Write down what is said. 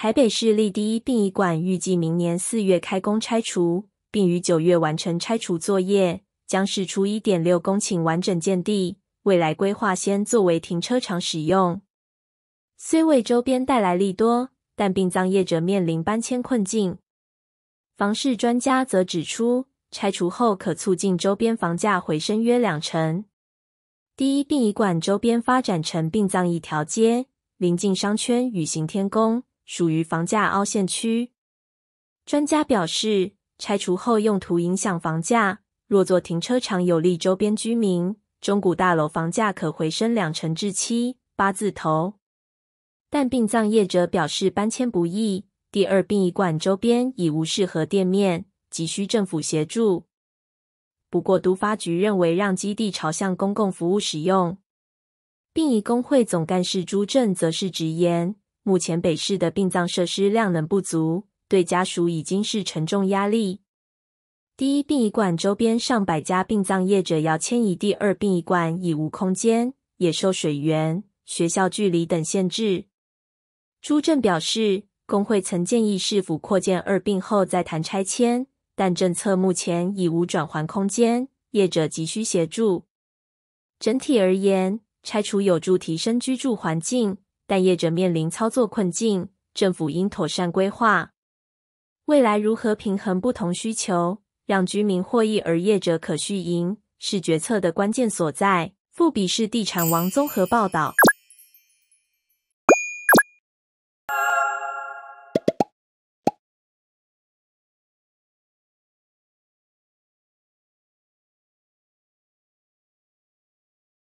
台北市立第一殡仪馆预计明年四月开工拆除，并于九月完成拆除作业，将释出一点六公顷完整建地。未来规划先作为停车场使用，虽为周边带来利多，但殡葬业者面临搬迁困境。房市专家则指出，拆除后可促进周边房价回升约两成。第一殡仪馆周边发展成殡葬一条街，临近商圈与行天宫。属于房价凹陷区，专家表示，拆除后用途影响房价。若做停车场，有利周边居民。中古大楼房价可回升两成至七八字头。但殡葬业者表示，搬迁不易。第二殡仪馆周边已无适合店面，急需政府协助。不过，都发局认为，让基地朝向公共服务使用。殡仪工会总干事朱正则是直言。目前北市的殡葬设施量能不足，对家属已经是沉重压力。第一殡仪馆周边上百家殡葬业者要迁移，第二殡仪馆已无空间，也受水源、学校距离等限制。朱正表示，工会曾建议市府扩建二殡后再谈拆迁，但政策目前已无转还空间，业者急需协助。整体而言，拆除有助提升居住环境。但业者面临操作困境，政府应妥善规划未来如何平衡不同需求，让居民获益而业者可续营，是决策的关键所在。富比士地产王综合报道。